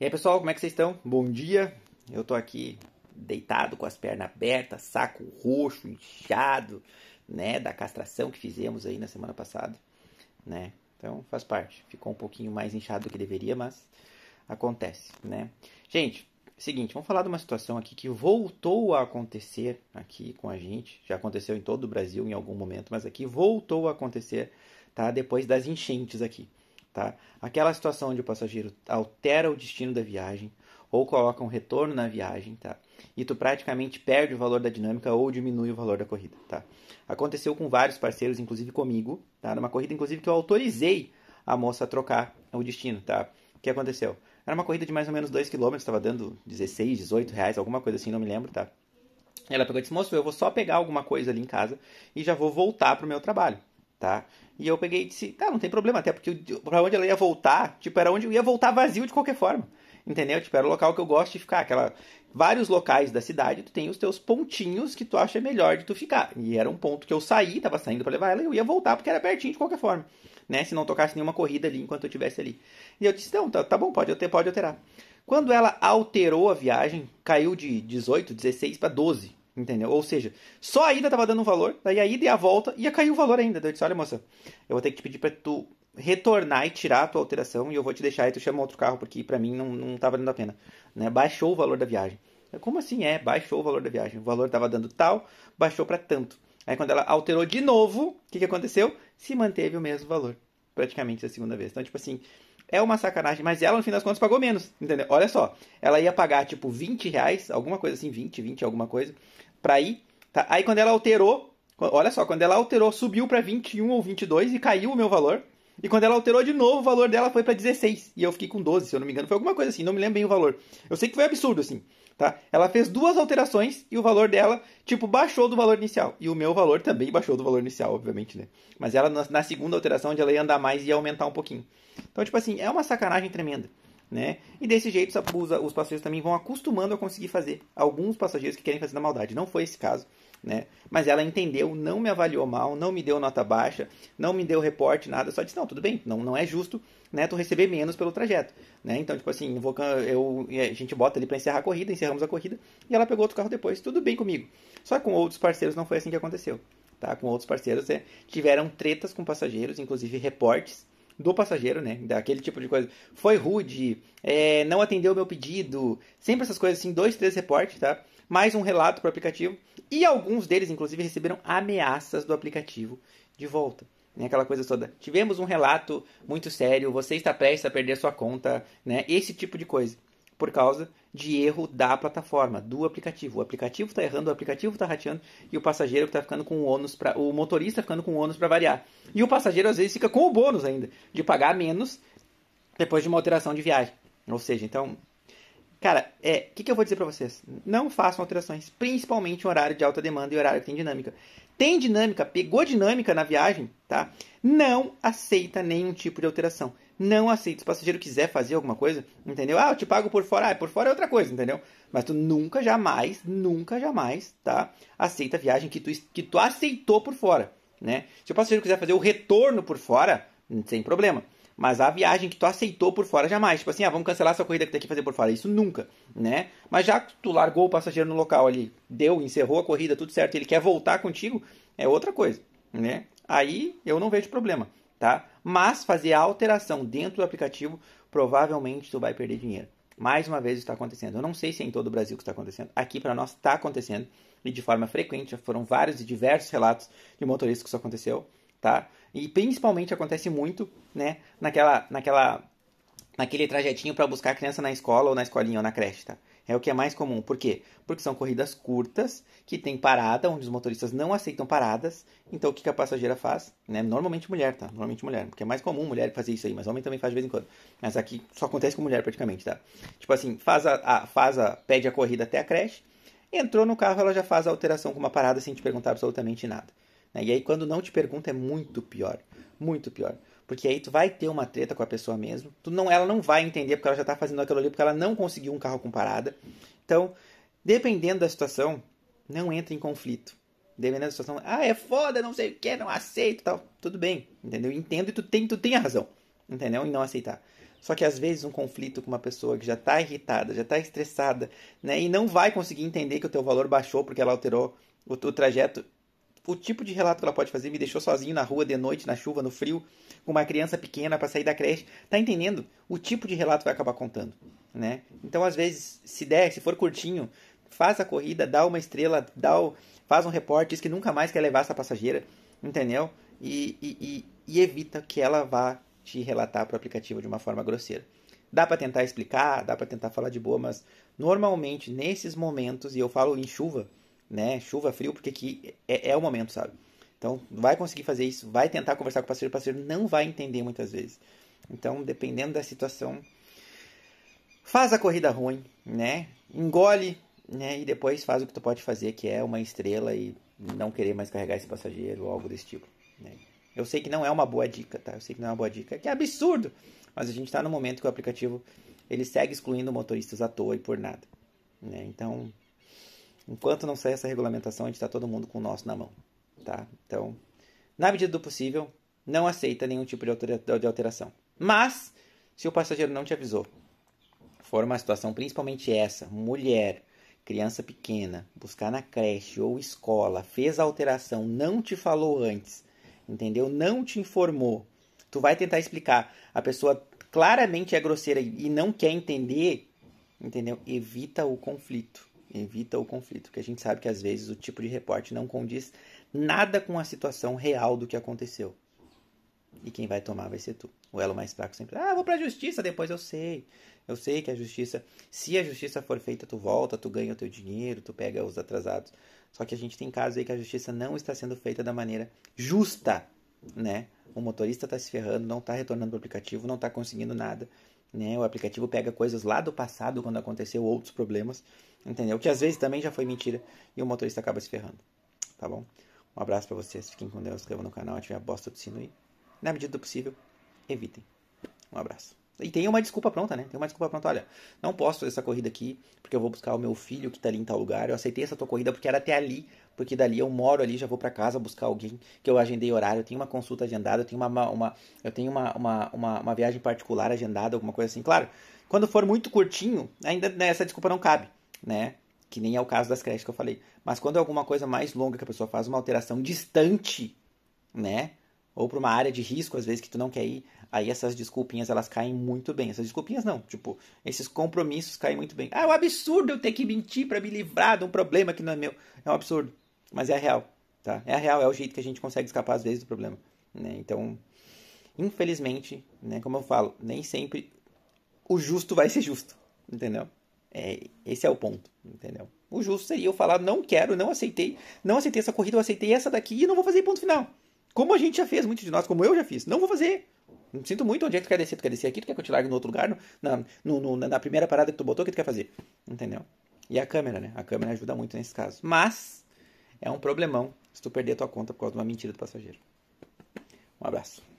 E aí, pessoal, como é que vocês estão? Bom dia. Eu tô aqui deitado com as pernas abertas, saco roxo, inchado, né, da castração que fizemos aí na semana passada, né? Então, faz parte. Ficou um pouquinho mais inchado do que deveria, mas acontece, né? Gente, seguinte, vamos falar de uma situação aqui que voltou a acontecer aqui com a gente. Já aconteceu em todo o Brasil em algum momento, mas aqui voltou a acontecer, tá? Depois das enchentes aqui. Tá? Aquela situação onde o passageiro altera o destino da viagem ou coloca um retorno na viagem, tá? E tu praticamente perde o valor da dinâmica ou diminui o valor da corrida, tá? Aconteceu com vários parceiros, inclusive comigo, tá? Numa corrida, inclusive, que eu autorizei a moça a trocar o destino, tá? O que aconteceu? Era uma corrida de mais ou menos 2 km, estava dando 16, 18 reais, alguma coisa assim, não me lembro, tá? Ela pegou e disse, moço, eu vou só pegar alguma coisa ali em casa e já vou voltar pro meu trabalho tá? E eu peguei e disse, tá, não tem problema, até porque para onde ela ia voltar, tipo, era onde eu ia voltar vazio de qualquer forma. Entendeu? Tipo, era o local que eu gosto de ficar, aquela vários locais da cidade, tu tem os teus pontinhos que tu acha melhor de tu ficar. E era um ponto que eu saí, tava saindo para levar ela e eu ia voltar porque era pertinho de qualquer forma, né? Se não tocasse nenhuma corrida ali enquanto eu estivesse ali. E eu disse: "Não, tá, tá bom, pode, pode alterar". Quando ela alterou a viagem, caiu de 18, 16 para 12 Entendeu? Ou seja, só a ida tava dando um valor, daí a ida e a volta ia cair o valor ainda. Daí eu disse, olha moça, eu vou ter que te pedir pra tu retornar e tirar a tua alteração e eu vou te deixar e tu chama outro carro, porque para mim não, não tá valendo a pena. Né? Baixou o valor da viagem. Como assim é? Baixou o valor da viagem. O valor tava dando tal, baixou para tanto. Aí quando ela alterou de novo, o que, que aconteceu? Se manteve o mesmo valor, praticamente a segunda vez. Então, tipo assim, é uma sacanagem, mas ela no fim das contas pagou menos, entendeu? Olha só, ela ia pagar tipo 20 reais, alguma coisa assim, 20, 20 alguma coisa, para ir. Tá? Aí quando ela alterou, olha só, quando ela alterou, subiu para 21 ou 22 e caiu o meu valor. E quando ela alterou de novo, o valor dela foi para 16. E eu fiquei com 12, se eu não me engano. Foi alguma coisa assim, não me lembro bem o valor. Eu sei que foi absurdo, assim. Tá? Ela fez duas alterações e o valor dela, tipo, baixou do valor inicial. E o meu valor também baixou do valor inicial, obviamente, né? Mas ela, na segunda alteração, onde ela ia andar mais e ia aumentar um pouquinho. Então, tipo assim, é uma sacanagem tremenda. Né? E desse jeito os, passageiros também vão acostumando a conseguir fazer alguns passageiros que querem fazer na maldade. Não foi esse caso, né? Mas ela entendeu, não me avaliou mal, não me deu nota baixa, não me deu reporte, nada. Só disse, não, tudo bem, não, não é justo, né? Tu receber menos pelo trajeto, né? Então, tipo assim, vou eu, a gente bota ali para encerrar a corrida, encerramos a corrida e ela pegou outro carro depois, tudo bem comigo. Só que com outros parceiros não foi assim que aconteceu, tá? Com outros parceiros é, tiveram tretas com passageiros, inclusive reportes, do passageiro, né? Daquele tipo de coisa. Foi rude, é, não atendeu o meu pedido. Sempre essas coisas assim, dois, três reportes, tá? Mais um relato para o aplicativo. E alguns deles, inclusive, receberam ameaças do aplicativo de volta. Né? Aquela coisa toda. Tivemos um relato muito sério, você está prestes a perder sua conta, né? Esse tipo de coisa. Por causa de erro da plataforma, do aplicativo. O aplicativo está errando, o aplicativo está rateando e o passageiro está ficando com ônus para o motorista ficando com ônus para variar. E o passageiro às vezes fica com o bônus ainda de pagar menos depois de uma alteração de viagem. Ou seja, então, cara, é, o que, que eu vou dizer para vocês? Não façam alterações, principalmente em horário de alta demanda e horário que tem dinâmica. Tem dinâmica, pegou dinâmica na viagem, tá? Não aceita nenhum tipo de alteração não aceita. Se o passageiro quiser fazer alguma coisa, entendeu? Ah, eu te pago por fora. Ah, por fora é outra coisa, entendeu? Mas tu nunca, jamais, nunca, jamais, tá? Aceita a viagem que tu, que tu aceitou por fora, né? Se o passageiro quiser fazer o retorno por fora, sem problema. Mas a viagem que tu aceitou por fora, jamais. Tipo assim, ah, vamos cancelar essa corrida que tem que fazer por fora. Isso nunca, né? Mas já que tu largou o passageiro no local ali, deu, encerrou a corrida, tudo certo, ele quer voltar contigo, é outra coisa, né? Aí eu não vejo problema, tá? mas fazer a alteração dentro do aplicativo, provavelmente tu vai perder dinheiro. Mais uma vez está acontecendo. Eu não sei se é em todo o Brasil que está acontecendo. Aqui para nós está acontecendo e de forma frequente. Já foram vários e diversos relatos de motoristas que isso aconteceu, tá? E principalmente acontece muito, né, naquela, naquela, naquele trajetinho para buscar a criança na escola ou na escolinha ou na creche, tá? É o que é mais comum. Por quê? Porque são corridas curtas, que tem parada, onde os motoristas não aceitam paradas. Então, o que a passageira faz? Né? Normalmente mulher, tá? Normalmente mulher. Porque é mais comum mulher fazer isso aí, mas homem também faz de vez em quando. Mas aqui só acontece com mulher praticamente, tá? Tipo assim, faz a, a faz a, pede a corrida até a creche, entrou no carro, ela já faz a alteração com uma parada sem te perguntar absolutamente nada. Né? E aí, quando não te pergunta, é muito pior. Muito pior. Porque aí tu vai ter uma treta com a pessoa mesmo. Tu não, ela não vai entender porque ela já está fazendo aquilo ali porque ela não conseguiu um carro com parada. Então, dependendo da situação, não entra em conflito. Dependendo da situação, ah, é foda, não sei o que, não aceito, tal. Tudo bem, entendeu? Entendo e tu tem, tu tem a razão, entendeu? Em não aceitar. Só que às vezes um conflito com uma pessoa que já está irritada, já está estressada, né, e não vai conseguir entender que o teu valor baixou porque ela alterou o, o trajeto o tipo de relato que ela pode fazer me deixou sozinho na rua de noite, na chuva, no frio, com uma criança pequena para sair da creche. Tá entendendo? O tipo de relato vai acabar contando, né? Então, às vezes, se der, se for curtinho, faz a corrida, dá uma estrela, dá o, faz um reporte, diz que nunca mais quer levar essa passageira, entendeu? E, e, e, e evita que ela vá te relatar para o aplicativo de uma forma grosseira. Dá para tentar explicar, dá para tentar falar de boa, mas normalmente nesses momentos, e eu falo em chuva, né? Chuva, frio, porque aqui é, é o momento, sabe? Então, vai conseguir fazer isso, vai tentar conversar com o parceiro, o parceiro não vai entender muitas vezes. Então, dependendo da situação, faz a corrida ruim, né? Engole, né? E depois faz o que tu pode fazer, que é uma estrela e não querer mais carregar esse passageiro ou algo desse tipo, né? Eu sei que não é uma boa dica, tá? Eu sei que não é uma boa dica, que é absurdo. Mas a gente está no momento que o aplicativo ele segue excluindo motoristas à toa e por nada, né? Então, Enquanto não sair essa regulamentação, a gente está todo mundo com o nosso na mão. Tá? Então, na medida do possível, não aceita nenhum tipo de alteração. Mas, se o passageiro não te avisou, for uma situação principalmente essa, mulher, criança pequena, buscar na creche ou escola, fez a alteração, não te falou antes, entendeu? Não te informou. Tu vai tentar explicar, a pessoa claramente é grosseira e não quer entender, entendeu? Evita o conflito evita o conflito, porque a gente sabe que às vezes o tipo de reporte não condiz nada com a situação real do que aconteceu. E quem vai tomar vai ser tu. O elo mais fraco sempre, ah, vou pra justiça, depois eu sei. Eu sei que a justiça, se a justiça for feita, tu volta, tu ganha o teu dinheiro, tu pega os atrasados. Só que a gente tem casos aí que a justiça não está sendo feita da maneira justa, né? O motorista está se ferrando, não está retornando para o aplicativo, não está conseguindo nada. Né? O aplicativo pega coisas lá do passado, quando aconteceu outros problemas, entendeu? Que às vezes também já foi mentira e o motorista acaba se ferrando, tá bom? Um abraço para vocês, fiquem com Deus, inscrevam no canal, ativem a bosta do sino e, na medida do possível, evitem. Um abraço. E tem uma desculpa pronta, né? Tem uma desculpa pronta. Olha, não posso fazer essa corrida aqui porque eu vou buscar o meu filho que tá ali em tal lugar. Eu aceitei essa tua corrida porque era até ali, porque dali eu moro ali, já vou para casa buscar alguém que eu agendei horário. Eu tenho uma consulta agendada, eu tenho uma, uma, eu tenho uma, uma, uma, uma viagem particular agendada, alguma coisa assim. Claro, quando for muito curtinho, ainda né, essa desculpa não cabe, né? Que nem é o caso das creches que eu falei. Mas quando é alguma coisa mais longa que a pessoa faz uma alteração distante, né? ou para uma área de risco, às vezes, que tu não quer ir, aí essas desculpinhas elas caem muito bem. Essas desculpinhas não, tipo, esses compromissos caem muito bem. Ah, é um absurdo eu ter que mentir para me livrar de um problema que não é meu. É um absurdo, mas é a real, tá? É a real, é o jeito que a gente consegue escapar às vezes do problema, né? Então, infelizmente, né, como eu falo, nem sempre o justo vai ser justo, entendeu? É, esse é o ponto, entendeu? O justo seria eu falar, não quero, não aceitei, não aceitei essa corrida, eu aceitei essa daqui e não vou fazer ponto final. Como a gente já fez, muito de nós, como eu já fiz. Não vou fazer. Sinto muito, onde é que tu quer descer? Tu quer descer aqui? Tu quer que eu te largue no outro lugar? No, na, no, na primeira parada que tu botou, o que tu quer fazer? Entendeu? E a câmera, né? A câmera ajuda muito nesse caso. Mas é um problemão se tu perder a tua conta por causa de uma mentira do passageiro. Um abraço.